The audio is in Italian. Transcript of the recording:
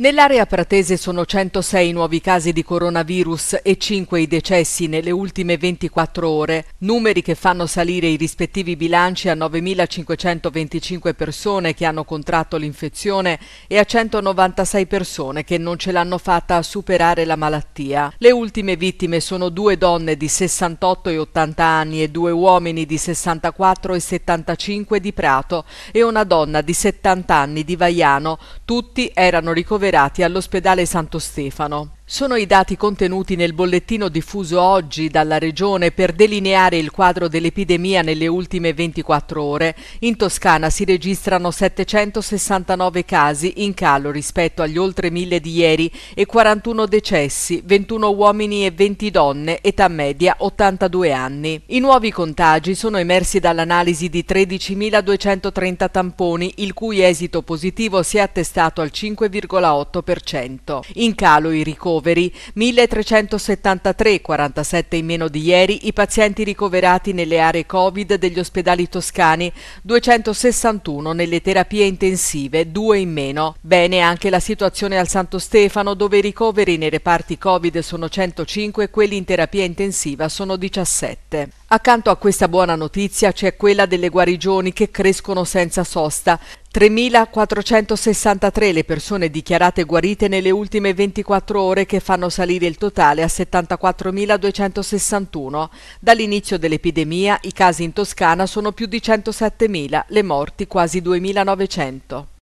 Nell'area pratese sono 106 nuovi casi di coronavirus e 5 i decessi nelle ultime 24 ore, numeri che fanno salire i rispettivi bilanci a 9.525 persone che hanno contratto l'infezione e a 196 persone che non ce l'hanno fatta a superare la malattia. Le ultime vittime sono due donne di 68 e 80 anni e due uomini di 64 e 75 di Prato e una donna di 70 anni di Vaiano, tutti erano ricoverati ricoverati all'ospedale Santo Stefano. Sono i dati contenuti nel bollettino diffuso oggi dalla Regione per delineare il quadro dell'epidemia nelle ultime 24 ore. In Toscana si registrano 769 casi in calo rispetto agli oltre 1000 di ieri e 41 decessi, 21 uomini e 20 donne, età media 82 anni. I nuovi contagi sono emersi dall'analisi di 13.230 tamponi, il cui esito positivo si è attestato al 5,8%. In calo i ricorsi ricoveri, 1373, 47 in meno di ieri, i pazienti ricoverati nelle aree Covid degli ospedali toscani, 261 nelle terapie intensive, 2 in meno. Bene anche la situazione al Santo Stefano, dove i ricoveri nei reparti Covid sono 105 e quelli in terapia intensiva sono 17. Accanto a questa buona notizia c'è quella delle guarigioni che crescono senza sosta. 3.463 le persone dichiarate guarite nelle ultime 24 ore che fanno salire il totale a 74.261. Dall'inizio dell'epidemia i casi in Toscana sono più di 107.000, le morti quasi 2.900.